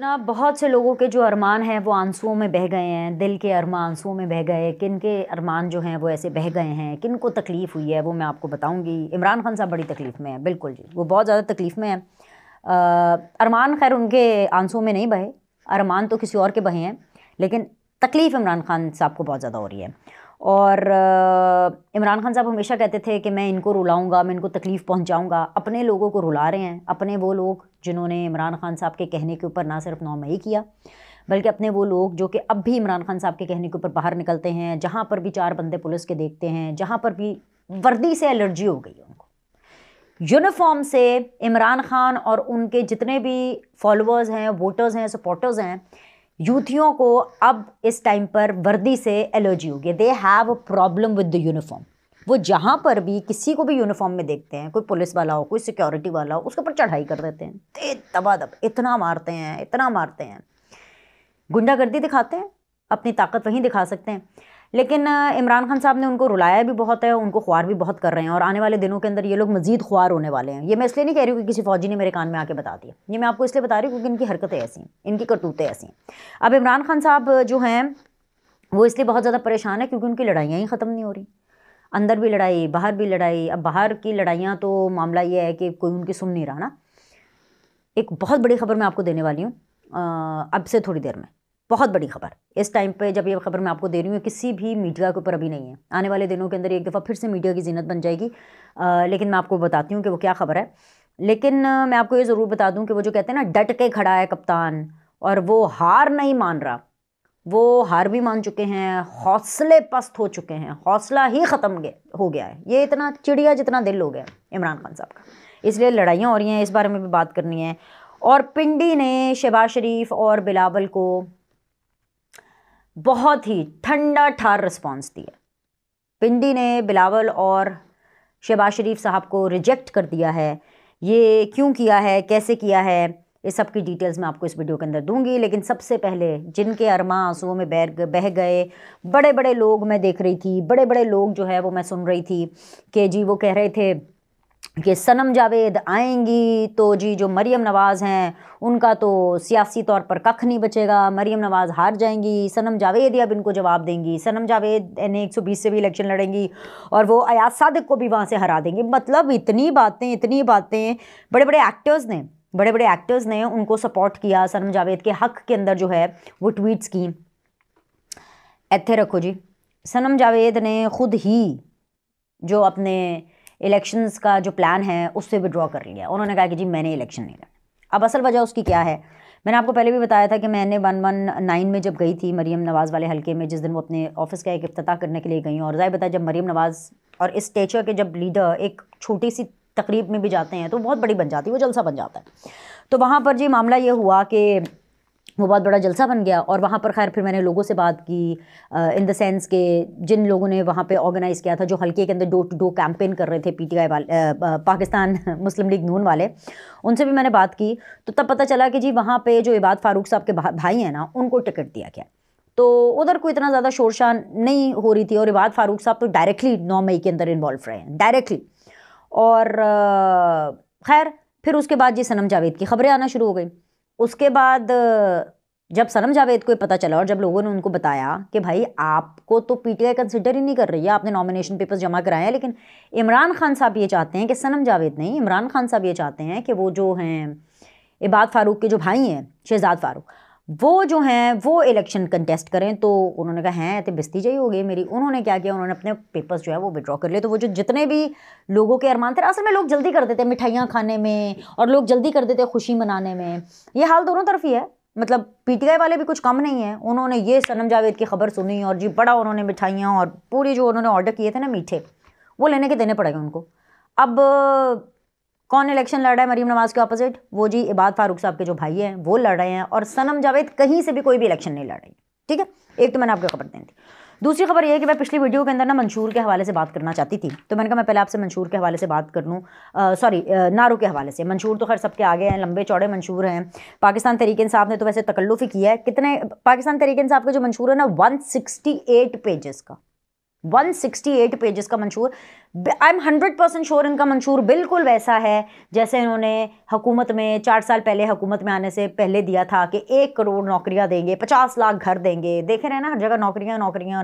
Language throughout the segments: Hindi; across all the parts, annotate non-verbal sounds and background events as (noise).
जनाब बहुत से लोगों के जो अरमान हैं वो आंसुओं में बह गए हैं दिल के अरमान आंसुओं में बह गए किन के अरमान जो हैं वो ऐसे बह गए हैं किन को तकलीफ़ हुई है वो मैं आपको बताऊंगी इमरान खान साहब बड़ी तकलीफ़ में है बिल्कुल जी वो बहुत ज़्यादा तकलीफ़ में है अरमान खैर उनके आंसुओं में नहीं बहे अरमान तो किसी और के बहे हैं लेकिन तकलीफ़ इमरान खान साहब को बहुत ज़्यादा हो रही है और इमरान खान साहब हमेशा कहते थे कि मैं इनको रुलाऊंगा मैं इनको तकलीफ़ पहुंचाऊंगा अपने लोगों को रुला रहे हैं अपने वो लोग जिन्होंने इमरान खान साहब के कहने के ऊपर ना सिर्फ नौ मई किया बल्कि अपने वो लोग जो कि अब भी इमरान खान साहब के कहने के ऊपर बाहर निकलते हैं जहाँ पर भी चार बंदे पुलिस के देखते हैं जहाँ पर भी वर्दी से एलर्जी हो गई उनको यूनिफॉर्म से इमरान खान और उनके जितने भी फॉलोअर्स हैं वोटर्स हैं सपोर्टर्स हैं यूथियों को अब इस टाइम पर वर्दी से एलर्जी होगी they have a problem with the uniform वो जहाँ पर भी किसी को भी यूनिफॉर्म में देखते हैं कोई पुलिस वाला हो कोई सिक्योरिटी वाला हो उसके ऊपर चढ़ाई कर देते हैं दबा दब इतना मारते हैं इतना मारते हैं गुंडागर्दी दिखाते हैं अपनी ताकत वहीं दिखा सकते हैं लेकिन इमरान खान साहब ने उनको रुलाया भी बहुत है उनको ख्वार भी बहुत कर रहे हैं और आने वाले दिनों के अंदर ये लोग मजीद ख्वार होने वाले हैं ये मैं इसलिए नहीं कह रही हूँ कि किसी फौजी ने मेरे कान में आके बता दिया ये मैं आपको इसलिए बता रही हूँ क्योंकि इनकी हरकतें ऐसी हैं इनकी करतूतें ऐसी हैं अब इमरान खान साहब जो हैं वो इसलिए बहुत ज़्यादा परेशान है क्योंकि उनकी लड़ाइयाँ ही ख़त्म नहीं हो रही अंदर भी लड़ाई बाहर भी लड़ाई अब बाहर की लड़ाइयाँ तो मामला ये है कि कोई उनकी सुन नहीं रहा ना एक बहुत बड़ी खबर मैं आपको देने वाली हूँ अब से थोड़ी देर में बहुत बड़ी खबर इस टाइम पे जब ये खबर मैं आपको दे रही हूँ किसी भी मीडिया के ऊपर अभी नहीं है आने वाले दिनों के अंदर एक दफ़ा फिर से मीडिया की जीनत बन जाएगी आ, लेकिन मैं आपको बताती हूँ कि वो क्या खबर है लेकिन मैं आपको ये ज़रूर बता दूँ कि वो जो कहते हैं ना डट के खड़ा है कप्तान और वो हार नहीं मान रहा वो हार भी मान चुके हैं हौसले पस्त हो चुके हैं हौसला ही ख़त्म हो गया है ये इतना चिड़िया जितना दिल हो गया इमरान खान साहब का इसलिए लड़ाइयाँ हो रही हैं इस बारे में भी बात करनी है और पिंडी ने शहबाज शरीफ और बिलावल को बहुत ही ठंडा ठार रिस्पांस दिया पिंडी ने बिलावल और शहबाज शरीफ साहब को रिजेक्ट कर दिया है ये क्यों किया है कैसे किया है ये सब की डिटेल्स मैं आपको इस वीडियो के अंदर दूंगी लेकिन सबसे पहले जिनके अरमा आंसुओं में बह बह गए बड़े बड़े लोग मैं देख रही थी बड़े बड़े लोग जो है वो मैं सुन रही थी कि जी वो कह रहे थे कि सनम जावेद आएंगी तो जी जो मरीम नवाज़ हैं उनका तो सियासी तौर पर कख नहीं बचेगा मरियम नवाज़ हार जाएंगी सनम जावेद अब इनको जवाब देंगी सनम जावेद ने 120 से भी इलेक्शन लड़ेंगी और वो अयाज सादिक को भी वहाँ से हरा देंगी मतलब इतनी बातें इतनी बातें बड़े बड़े एक्टर्स ने बड़े बड़े एक्टर्स ने उनको सपोर्ट किया सनम जावेद के हक़ के अंदर जो है वो ट्वीट्स की इतने रखो जी सनम जावेद ने ख़ुद ही जो अपने इलेक्शंस का जो प्लान है उससे विड्रॉ कर लिया उन्होंने कहा कि जी मैंने इलेक्शन नहीं लड़ा अब असल वजह उसकी क्या है मैंने आपको पहले भी बताया था कि मैंने वन वन नाइन में जब गई थी मरीम नवाज़ वाले हलके में जिस दिन वो अपने ऑफिस का एक अफ्ताह करने के लिए गई और ज़ाहिर बताया जब मरीम नवाज़ और इस स्टेचर के जब लीडर एक छोटी सी तकरीब में भी जाते हैं तो बहुत बड़ी बन जाती है वो जलसा बन जाता है तो वहाँ पर जी मामला ये हुआ कि वो बहुत बड़ा जलसा बन गया और वहाँ पर खैर फिर मैंने लोगों से बात की इन द सेंस के जिन लोगों ने वहाँ पे ऑर्गेनाइज़ किया था जो हल्के के अंदर डोर टू डोर कैंपेन कर रहे थे पीटीआई वाले पाकिस्तान (laughs) मुस्लिम लीग नून वाले उनसे भी मैंने बात की तो तब पता चला कि जी वहाँ पे जो इबाद फारूक साहब के भा, भाई हैं ना उनको टिकट दिया गया तो उधर कोई इतना ज़्यादा शोरशान नहीं हो रही थी और इबाद फारूक साहब तो डायरेक्टली नौ मई के अंदर इन्वॉल्व रहे हैं डायरेक्टली और खैर फिर उसके बाद जी सनम जावेद की खबरें आना शुरू हो गई उसके बाद जब सनम जावेद को पता चला और जब लोगों ने उनको बताया कि भाई आपको तो पीटीआई कंसिडर ही नहीं कर रही है आपने नॉमिनेशन पेपर्स जमा कराए हैं लेकिन इमरान खान साहब ये चाहते हैं कि सनम जावेद नहीं इमरान खान साहब ये चाहते हैं कि वो जो हैं इबाद फारूक के जो भाई हैं शहजाद फारूक वो जो हैं वो इलेक्शन कंटेस्ट करें तो उन्होंने कहा हैं तो बिस्ती जी हो गई मेरी उन्होंने क्या किया उन्होंने अपने पेपर्स जो है वो विड्रॉ कर लिए तो वो जो जितने भी लोगों के अरमान थे असल में लोग जल्दी कर देते मिठाइयाँ खाने में और लोग जल्दी कर देते खुशी मनाने में ये हाल दोनों तरफ ही है मतलब पीटीआई वाले भी कुछ कम नहीं है उन्होंने ये सनम जावेद की खबर सुनी और जी बड़ा उन्होंने मिठाइयाँ और पूरी जो उन्होंने ऑर्डर किए थे ना मीठे वो लेने के देने पड़ेंगे उनको अब कौन इलेक्शन लड़ रहा है मरीम नवाज के ऑपोजिट वो जी इबाद फारूक साहब के जो भाई हैं वो लड़ रहे हैं और सनम जावेद कहीं से भी कोई भी इलेक्शन नहीं लड़ रही ठीक है एक तो मैंने आपको खबर दी थी दूसरी खबर ये है कि मैं पिछली वीडियो के अंदर ना मंशूर के हवाले से बात करना चाहती थी तो मैंने कहा मैं पहले आपसे मंशूर के हवाले से बात कर लूँ सॉरी नारू के हवाले से मंशूर तो खैर सबके आगे हैं लंबे चौड़े मंशूर हैं पाकिस्तान तरीके साहब ने तो वैसे तकल्लुफ़ ही किया है कितने पाकिस्तान तरीके साहब का जो मंशूर है ना वन सिक्सटी पेजेस का 168 पेजेस का मंशूर I am hundred percent sure इनका मंशूर बिल्कुल वैसा है जैसे इन्होंने हुकूमत में चार साल पहले हुकूमत में आने से पहले दिया था कि एक करोड़ नौकरियां देंगे पचास लाख घर देंगे देखे रहे ना हर जगह नौकरियां नौकरियां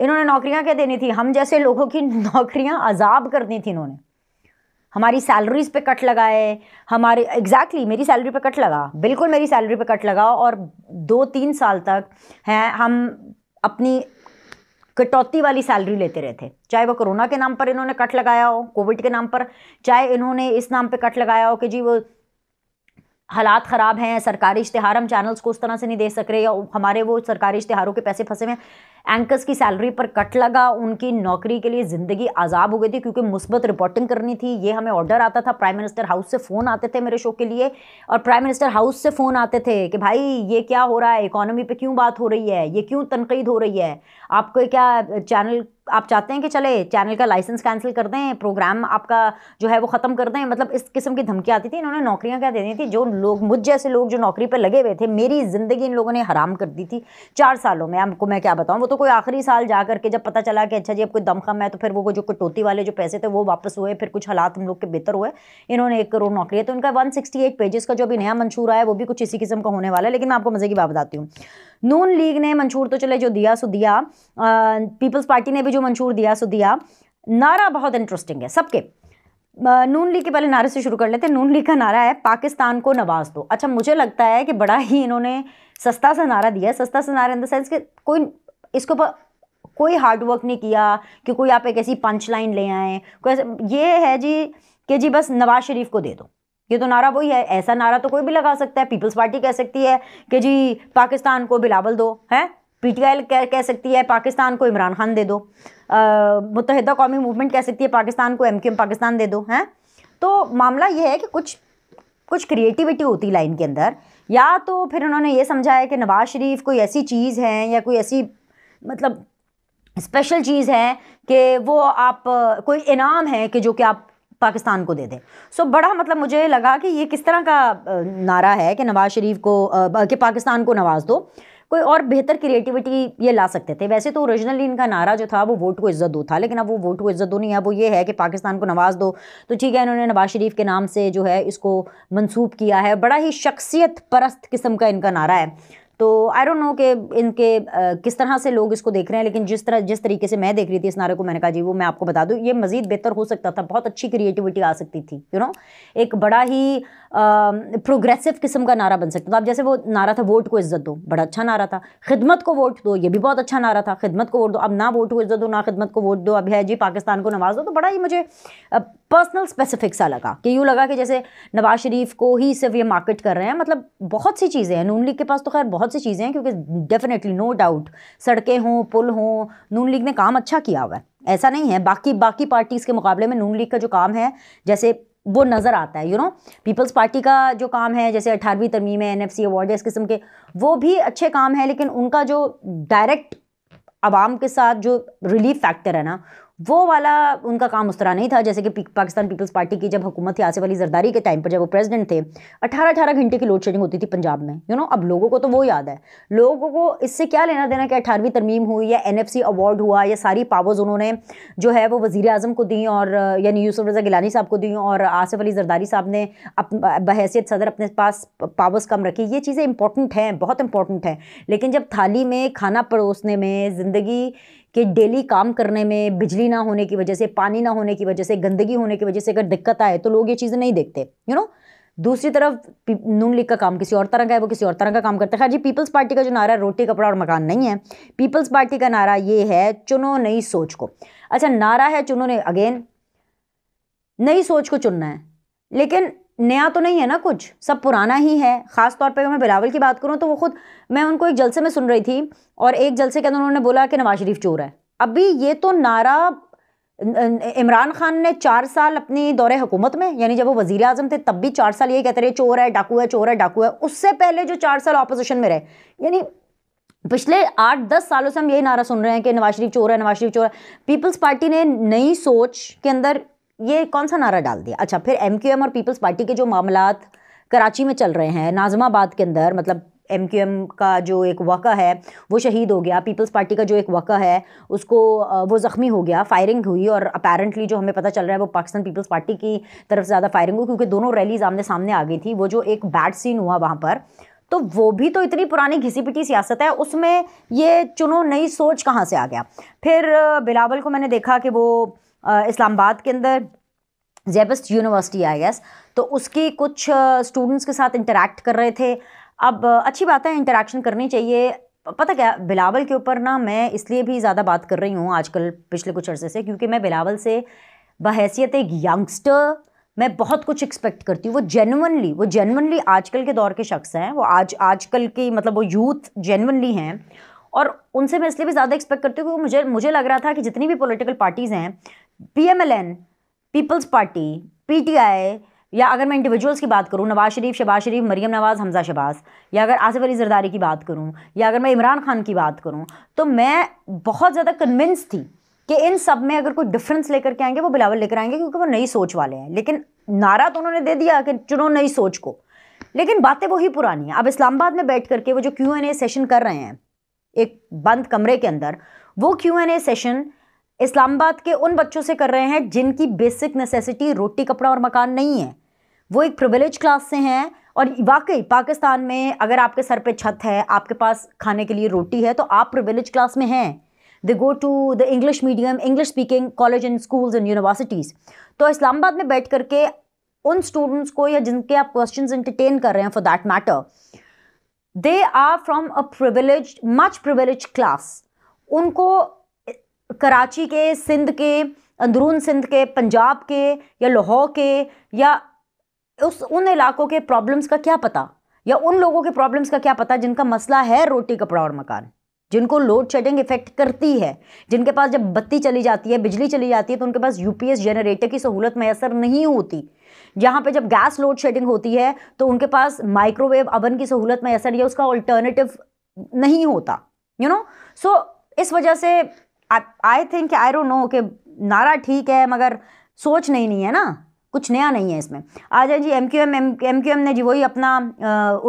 इन्होंने नौकरियां क्या देनी थी हम जैसे लोगों की (laughs) नौकरियां आज़ाब दी थी इन्होंने हमारी सैलरीज पे कट लगाए हमारे एग्जैक्टली exactly, मेरी सैलरी पे कट लगा बिल्कुल मेरी सैलरी पे कट लगा और दो तीन साल तक हैं हम अपनी कटौती वाली सैलरी लेते रहे थे चाहे वो कोरोना के नाम पर इन्होंने कट लगाया हो कोविड के नाम पर चाहे इन्होंने इस नाम पर कट लगाया हो कि जी वो हालात ख़राब हैं सरकारी इश्तहार हम चैनल्स को उस तरह से नहीं दे सक रहे या हमारे वो सरकारी इश्तहारों के पैसे फंसे हुए हैं एंकर्स की सैलरी पर कट लगा उनकी नौकरी के लिए ज़िंदगी आज़ाब हो गई थी क्योंकि मुस्बत रिपोर्टिंग करनी थी ये हमें ऑर्डर आता था प्राइम मिनिस्टर हाउस से फ़ोन आते थे मेरे शो के लिए और प्राइम मिनिस्टर हाउस से फ़ोन आते थे कि भाई ये क्या हो रहा है इकोनॉमी पर क्यों बात हो रही है ये क्यों तनकीद हो रही है आपको क्या चैनल आप चाहते हैं कि चले चैनल का लाइसेंस कैंसिल कर दें प्रोग्राम आपका जो है वो ख़त्म कर दें मतलब इस किस्म की धमकी आती थी इन्होंने नौकरियां क्या दे दी थी जो लोग मुझ जैसे लोग जो नौकरी पर लगे हुए थे मेरी ज़िंदगी इन लोगों ने हराम कर दी थी चार सालों में आपको मैं क्या बताऊँ वो तो तो कोई आखिरी साल जा करके जब पता चला कि अच्छा जी अब कोई दमखम है तो फिर वो जो कटौती वाले जो पैसे थे वो वापस हुए फिर कुछ हालात हम लोग के बेहतर हुए इन्होंने एक करोड़ नौकरी है तो इनका वन पेजेस का जो अभी नया मंशूर आया वो भी कुछ इसी किस्म का होने वाला है लेकिन मैं आपको मज़े की बात बताती हूँ नून लीग ने मंशूर तो चले जो दिया सो दिया पीपल्स पार्टी ने भी जो मंशूर दिया सो दिया नारा बहुत इंटरेस्टिंग है सबके नून लीग के पहले नारे से शुरू कर लेते हैं नून लीग का नारा है पाकिस्तान को नवाज दो अच्छा मुझे लगता है कि बड़ा ही इन्होंने सस्ता सा नारा दिया है सस्ता सा नारा इन द सेंस कि कोई इसके ऊपर कोई हार्डवर्क नहीं किया कि कोई आप एक ऐसी पंच लाइन ले आए कोई ऐसा ये है जी कि जी बस नवाज शरीफ को दे दो ये तो नारा वही है ऐसा नारा तो कोई भी लगा सकता है पीपल्स पार्टी कह सकती है कि जी पाकिस्तान को बिलावल दो हैं पीटीआई कह कह सकती है पाकिस्तान को इमरान खान दे दो मुतहदा कौमी मूवमेंट कह सकती है पाकिस्तान को एम पाकिस्तान दे दो हैं तो मामला ये है कि कुछ कुछ क्रिएटिविटी होती लाइन के अंदर या तो फिर उन्होंने ये समझा है कि नवाज शरीफ कोई ऐसी चीज़ है या कोई ऐसी मतलब स्पेशल चीज़ है कि वो आप कोई इनाम है कि जो कि आप पाकिस्तान को दे दें सो so, बड़ा मतलब मुझे लगा कि ये किस तरह का नारा है कि नवाज़ शरीफ को कि पाकिस्तान को नवाज़ दो कोई और बेहतर क्रिएटिविटी ये ला सकते थे वैसे तो ओरिजिनली इनका नारा जो था वो वोट को इज्जत दो था लेकिन अब वो वोट को इज्जत दो नहीं है वो ये है कि पाकिस्तान को नवाज़ दो तो ठीक है इन्होंने नवाज़ शरीफ के नाम से जो है इसको मनसूब किया है बड़ा ही शख्सियत परस्त किस्म का इनका नारा है तो आई डोंट नो कि इनके आ, किस तरह से लोग इसको देख रहे हैं लेकिन जिस तरह जिस तरीके से मैं देख रही थी इस नारे को मैंने कहा जी वो मैं आपको बता दूँ ये मज़ीद बेहतर हो सकता था बहुत अच्छी क्रिएटिविटी आ सकती थी यू you नो know? एक बड़ा ही प्रोग्रेसिव किस्म का नारा बन सकता था अब जैसे वो नारा था वोट को इज्जत दो बड़ा अच्छा नारा था खिदमत को वोट दो ये भी बहुत अच्छा नारा था खिदमत को वोट दो अब ना वोट को इज्जत दो ना खिदमत को वोट दो अब है जी पाकिस्तान को नवाज दो तो बड़ा ही मुझे पर्सनल स्पेसिफिक सा लगा कि यूँ लगा कि जैसे नवाज शरीफ को ही सिर्फ ये मार्केट कर रहे हैं मतलब बहुत सी चीज़ें हैं नून लीग के पास तो खैर बहुत सी चीज़ें हैं क्योंकि डेफिनेटली नो डाउट सड़कें हों पुल हों नून लीग ने काम अच्छा किया हुआ है ऐसा नहीं है बाकी बाकी पार्टीज़ के मुकाबले में नून लीग का जो काम है जैसे वो नज़र आता है यू नो पीपल्स पार्टी का जो काम है जैसे अठारहवीं तरमीम है एन एफ सी अवार्ड इस किस्म के वो भी अच्छे काम है लेकिन उनका जो डायरेक्ट आवाम के साथ जो रिलीफ फैक्टर है ना वो वाला उनका काम उस तरह नहीं था जैसे कि पाकिस्तान पीपल्स पार्टी की जब हुकूमत थी आसिफ अली जरदारी के टाइम पर जब वो प्रेसिडेंट थे अठारह अठारह घंटे की लोड शेडिंग होती थी पंजाब में यू you नो know, अब लोगों को तो वो याद है लोगों को इससे क्या लेना देना कि अठारहवीं तरमीम हुई या एन अवार्ड हुआ या सारी पावर्स उन्होंने जो है वो वज़ी अजम को दी और यानी यूसुफ रजा गिलानी साहब को दी और आसिफ अली जरदारी साहब ने बहसीत सदर अपने पास पावर्स कम रखी ये चीज़ें इंपॉर्टेंट हैं बहुत इंपॉर्टेंट हैं लेकिन जब थाली में खाना परोसने में ज़िंदगी कि डेली काम करने में बिजली ना होने की वजह से पानी ना होने की वजह से गंदगी होने की वजह से अगर दिक्कत आए तो लोग ये चीज़ें नहीं देखते यू नो दूसरी तरफ नून लीग का काम किसी और तरह का है वो किसी और तरह का काम करते हैं खैर हाँ जी पीपल्स पार्टी का जो नारा है रोटी कपड़ा और मकान नहीं है पीपल्स पार्टी का नारा ये है चुनो नई सोच को अच्छा नारा है चुनो ने अगेन नई सोच को चुनना है लेकिन नया तो नहीं है ना कुछ सब पुराना ही है ख़ास तौर पे मैं बिलावल की बात करूँ तो वो खुद मैं उनको एक जलसे में सुन रही थी और एक जलसे के अंदर उन्होंने बोला कि नवाज शरीफ चोर है अभी ये तो नारा इमरान खान ने चार साल अपनी दौरे हुकूमत में यानी जब वो वजीर अजम थे तब भी चार साल ये कहते रहे चोर है डाकू है चोर है डाकू है उससे पहले जो चार साल अपोजिशन में रहे यानी पिछले आठ दस सालों से हम यही नारा सुन रहे हैं कि नवाज शरीफ चोर है नवाज शरीफ चोर है पीपल्स पार्टी ने नई सोच के अंदर ये कौन सा नारा डाल दिया अच्छा फिर एम क्यू एम और पीपल्स पार्टी के जो मामला कराची में चल रहे हैं नाजमाबाद के अंदर मतलब एम क्यू एम का जो एक वाक़ा है वो शहीद हो गया पीपल्स पार्टी का जो एक वाक़ा है उसको वो ज़ख्मी हो गया फायरिंग हुई और अपेरेंटली जो हमें पता चल रहा है वो पाकिस्तान पीपल्स पार्टी की तरफ से ज़्यादा फायरिंग हुई क्योंकि दोनों रैलीज आमने सामने आ गई थी वो जो एक बैड सीन हुआ वहाँ पर तो वो भी तो इतनी पुरानी घिसी पिटी सियासत है उसमें ये चुनो नई सोच कहाँ से आ गया फिर बिलावल को मैंने देखा कि वो इस्लामाबाद के अंदर जेबस्ट यूनिवर्सिटी आई गेस तो उसके कुछ स्टूडेंट्स के साथ इंटरेक्ट कर रहे थे अब अच्छी बात है इंटरेक्शन करनी चाहिए पता क्या बिलावल के ऊपर ना मैं इसलिए भी ज़्यादा बात कर रही हूँ आजकल पिछले कुछ अर्से से क्योंकि मैं बिलावल से बहसीत एक यंगस्टर मैं बहुत कुछ एक्सपेक्ट करती हूँ वो जेनवनली वो जेनवनली आजकल के दौर के शख्स हैं वो आज आजकल की मतलब वो यूथ जेनवनली हैं और उनसे मैं इसलिए भी ज़्यादा एक्सपेक्ट करती हूँ क्योंकि मुझे मुझे लग रहा था कि जितनी भी पॉलिटिकल पार्टीज़ हैं पीएमएलएन पीपल्स पार्टी पीटीआई या अगर मैं इंडिविजुअल्स की बात करूँ नवाज शरीफ शबाज शरीफ मरीम नवाज़ हमजा शबाज या अगर आसिफ अली जरदारी की बात करूँ या अगर मैं इमरान खान की बात करूँ तो मैं बहुत ज़्यादा कन्विंस थी कि इन सब में अगर कोई डिफरेंस लेकर के आएंगे वो बिलावल लेकर आएंगे क्योंकि वो नई सोच वाले हैं लेकिन नारा तो उन्होंने दे दिया कि चुनो नई सोच को लेकिन बातें वही पुरानी हैं अब इस्लामाबाद में बैठ करके वो जो क्यू एन ए सेशन कर रहे हैं एक बंद कमरे के अंदर वो Q N A session Islamabad के उन बच्चों से कर रहे हैं जिनकी बेसिक नेसेसिटी रोटी कपड़ा और मकान नहीं है वो एक प्रिविलेज क्लास से हैं और वाकई पाकिस्तान में अगर आपके सर पे छत है आपके पास खाने के लिए रोटी है तो आप प्रिविलेज क्लास में हैं they go to the English medium English speaking college and schools and universities तो इस्लामाबाद में बैठ करके उन स्टूडेंट्स को या जिनके आप क्वेश्चन इंटरटेन कर रहे हैं for that matter they are from a privilege much privilege class उनको कराची के सिंध के अंदरून सिंध के पंजाब के या लाहौर के या उस उन इलाकों के प्रॉब्लम्स का क्या पता या उन लोगों के प्रॉब्लम्स का क्या पता जिनका मसला है रोटी कपड़ा और मकान जिनको लोड शेडिंग इफेक्ट करती है जिनके पास जब बत्ती चली जाती है बिजली चली जाती है तो उनके पास यूपीएस जनरेटर की सहूलत मैसर नहीं होती जहाँ पे जब गैस लोड शेडिंग होती है तो उनके पास माइक्रोवेव अवन की सहूलत मैसर या उसका ऑल्टरनेटिव नहीं होता यू नो सो इस वजह से I think I don't know कि नारा ठीक है मगर सोच नहीं नहीं है ना कुछ नया नहीं है इसमें आ जाए जी M Q M M Q M ने जी वही अपना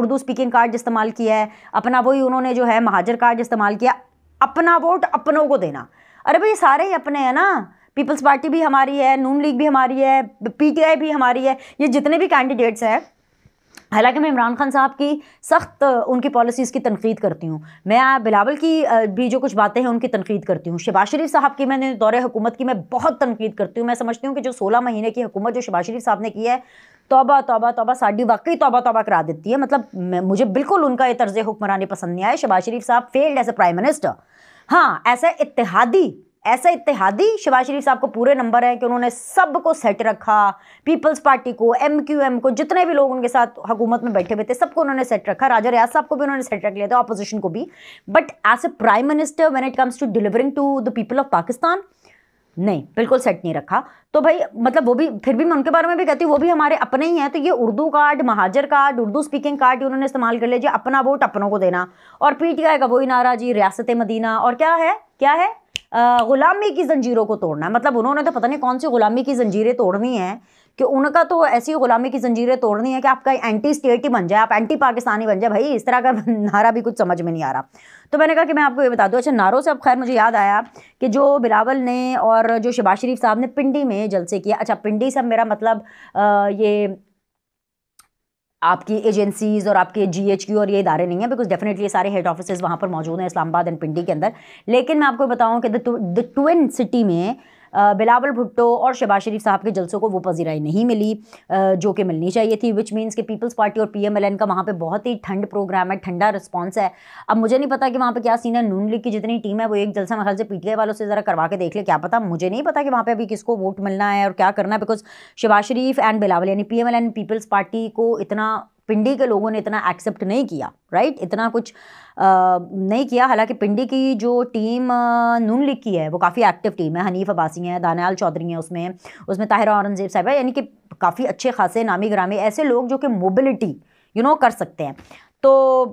उर्दू स्पीकिंग कार्ड इस्तेमाल किया है अपना वही उन्होंने जो है महाजर कार्ड इस्तेमाल किया अपना वोट अपनों को देना अरे भाई सारे ही अपने हैं ना पीपल्स पार्टी भी हमारी है नून लीग भी हमारी है पी भी हमारी है ये जितने भी कैंडिडेट्स हैं हालांकि मैं इमरान खान साहब की सख्त उनकी पॉलिसीज़ की तनकीद करती हूँ मैं बिलावल की भी जो कुछ बातें हैं उनकी तनकीद करती हूँ शबाज शरीफ साहब की मैंने दौरे हुकूमत की मैं बहुत तनकीद करती हूँ मैं समझती हूँ कि जो सोलह महीने की हुकूमत जो शबाज शरीफ साहब ने की है तोबा तोबा तोबा साड़ी वाकई तोबा तोबा करा देती है मतलब मुझे बिल्कुल उनका यह तर्ज हुक्मरानी पसंद नहीं आया शबाज शरीफ साहब failed as a prime minister हाँ एज ए इतिहादी ऐसा इतिहादी शिवाज शरीफ साहब को पूरे नंबर हैं कि उन्होंने सबको सेट रखा पीपल्स पार्टी को एम क्यू एम को जितने भी लोग उनके साथ हुकूमत में बैठे हुए थे सबको उन्होंने सेट रखा राजा रियाज साहब को भी उन्होंने सेट रख लिया था अपोजिशन को भी but as a prime minister when it comes to delivering to the people of Pakistan नहीं बिल्कुल सेट नहीं रखा तो भाई मतलब वो भी फिर भी मैं उनके बारे में भी कहती हूँ वो भी हमारे अपने ही हैं तो ये Urdu card Muhajir card Urdu speaking card उन्होंने इस्तेमाल कर लिया अपना वोट अपनों को देना और पीटीआई का वही नारा जी रियासत मदीना और क्या है क्या है ग़ुलामी की जंजीरों को तोड़ना है मतलब उन्होंने तो पता नहीं कौन सी ग़ुलामी की जंजीरें तोड़नी है कि उनका तो ऐसी ग़ुलामी की जंजीरें तोड़नी है कि आपका एंटी स्टेट ही बन जाए आप एंटी पाकिस्तानी बन जाए भाई इस तरह का (laughs) नारा भी कुछ समझ में नहीं आ रहा तो मैंने कहा कि मैं आपको ये बता दूँ अच्छा नारों से अब खैर मुझे याद आया कि जो बिलावल ने और जो शबाज शरीफ साहब ने पिंडी में जलसे किया अच्छा पिंडी सब मेरा मतलब आ, ये आपकी एजेंसीज़ और आपके जीएचक्यू और ये इदारे नहीं है बिकॉज डेफिनेटली सारे हेड ऑफिस वहाँ पर मौजूद हैं इस्लामाबाद एंड पिंडी के अंदर लेकिन मैं आपको बताऊँ कि द ट्विन सिटी में बिलावल भुट्टो और शहबाज शरीफ साहब के जलसों को वो पजीराई नहीं मिली जो कि मिलनी चाहिए थी विच मीन्स कि पीपल्स पार्टी और पी एम एल एन का वहाँ पर बहुत ही ठंड प्रोग्राम है ठंडा रिस्पॉन्स है अब मुझे नहीं पता कि वहाँ पर क्या सीन है नून लीग की जितनी टीम है वो एक जलसा मेरे ख्याल से पीटीआई वालों से ज़रा करवा के देख ले क्या पता मुझे नहीं पता कि वहाँ पर अभी किसको वोट मिलना है और क्या करना है बिकॉज शबाज शरीफ एंड बिलावल यानी P M L and peoples party को इतना पिंडी के लोगों ने इतना एक्सेप्ट नहीं किया राइट इतना कुछ आ, नहीं किया हालांकि पिंडी की जो टीम नून लीग की है वो काफ़ी एक्टिव टीम है हनीफ अब्बासी हैं दानियाल चौधरी हैं उसमें उसमें ताहिर औरंगजेब साहब है यानी कि काफ़ी अच्छे खासे नामी ग्रामी ऐसे लोग जो कि मोबिलिटी यू नो कर सकते हैं तो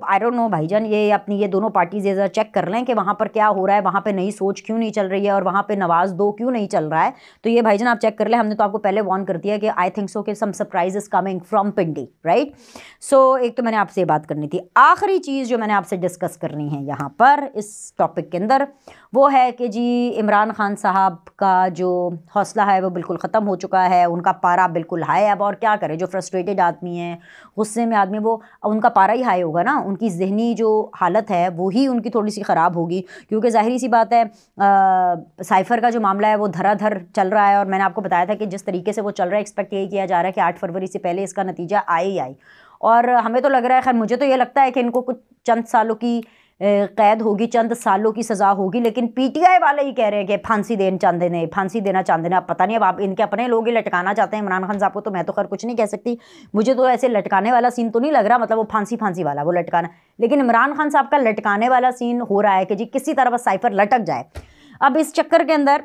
आई डोंट नो भाईजान ये अपनी ये दोनों पार्टीज ये चेक कर लें कि वहाँ पर क्या हो रहा है वहाँ पर नई सोच क्यों नहीं चल रही है और वहाँ पर नवाज़ दो क्यों नहीं चल रहा है तो ये भाईजान आप चेक कर लें हमने तो आपको पहले वॉर्न कर दिया कि आई थिंक सो कि some surprise is coming from Pindi right so एक तो मैंने आपसे ये बात करनी थी आखिरी चीज़ जो मैंने आपसे डिस्कस करनी है यहाँ पर इस टॉपिक के अंदर वो है कि जी इमरान ख़ान साहब का जो हौसला है वो बिल्कुल ख़त्म हो चुका है उनका पारा बिल्कुल हाई अब और क्या करें जो फ्रस्ट्रेटेड आदमी है गुस्से में आदमी वो उनका पारा ही हाई होगा ना उनकी जहनी जो हालत है वही उनकी थोड़ी सी ख़राब होगी क्योंकि ज़ाहरी सी बात है साइफ़र का जो मामला है वो धराधर चल रहा है और मैंने आपको बताया था कि जिस तरीके से वो चल रहा है एक्सपेक्ट यही किया जा रहा है कि आठ फरवरी से पहले इसका नतीजा आए ही आए और हमें तो लग रहा है खैर मुझे तो ये लगता है कि इनको कुछ चंद सालों की कैद होगी चंद सालों की सज़ा होगी लेकिन पीटीआई वाले ही कह रहे हैं कि फांसी देन चाहते ने फांसी देना चाहते नहीं आप पता नहीं अब आप इनके अपने लोग ही लटकाना चाहते हैं इमरान खान साहब को तो मैं तो खैर कुछ नहीं कह सकती मुझे तो ऐसे लटकाने वाला सीन तो नहीं लग रहा मतलब वो फांसी फांसी वाला वो लटकाना लेकिन इमरान खान साहब का लटकाने वाला सीन हो रहा है कि जी किसी तरह साइफर लटक जाए अब इस चक्कर के अंदर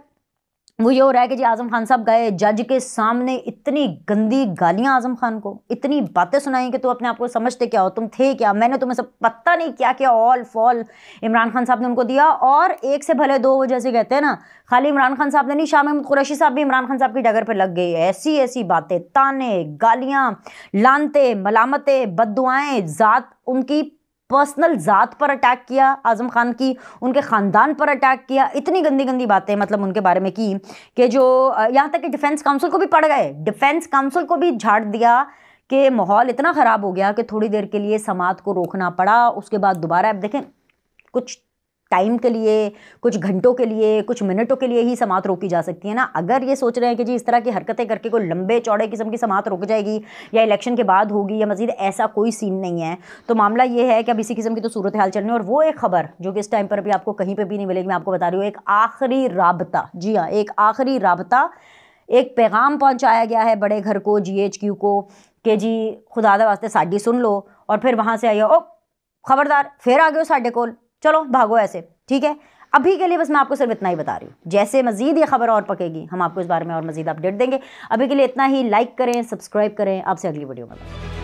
वो ये हो रहा है कि जी आज़म खान साहब गए जज के सामने इतनी गंदी गालियां आज़म खान को इतनी बातें सुनाई कि तू तो अपने आप को समझते क्या हो तुम थे क्या मैंने तुम्हें सब पता नहीं क्या क्या ऑल फॉल इमरान खान साहब ने उनको दिया और एक से भले दो वो जैसे कहते हैं ना खाली इमरान खान साहब ने नहीं शाह महमूद कुरैशी साहब भी इमरान खान साहब की डगर पर लग गई ऐसी ऐसी बातें ताने गालियाँ लानते मलामतें बद दुआएँ ज़ात उनकी पर्सनल ज़ात पर अटैक किया आज़म खान की उनके ख़ानदान पर अटैक किया इतनी गंदी गंदी बातें मतलब उनके बारे में की कि जो यहाँ तक कि डिफेंस काउंसिल को भी पड़ गए डिफेंस काउंसिल को भी झाड़ दिया कि माहौल इतना ख़राब हो गया कि थोड़ी देर के लिए समात को रोकना पड़ा उसके बाद दोबारा आप देखें कुछ टाइम के लिए कुछ घंटों के लिए कुछ मिनटों के लिए ही समात रोकी जा सकती है ना अगर ये सोच रहे हैं कि जी इस तरह की हरकतें करके कोई लंबे चौड़े किस्म की समात रुक जाएगी या इलेक्शन के बाद होगी या मजीद ऐसा कोई सीन नहीं है तो मामला ये है कि अब इसी किस्म की तो सूरत हाल चल रही है और वो एक खबर जो कि इस टाइम पर भी आपको कहीं पर भी नहीं मिलेगी मैं आपको बता रही हूँ एक आखिरी रबता जी हाँ एक आखिरी रबता एक पैगाम पहुँचाया गया है बड़े घर को क्यू को कि जी खुदा वास्ते साडी सुन लो और फिर वहाँ से आइए ओ खबरदार फिर आ गए साढ़े कोल चलो भागो ऐसे ठीक है अभी के लिए बस मैं आपको सिर्फ इतना ही बता रही हूँ जैसे मजीद ये खबर और पकेगी हम आपको इस बारे में और मजीद अपडेट देंगे अभी के लिए इतना ही लाइक करें सब्सक्राइब करें आपसे अगली वीडियो में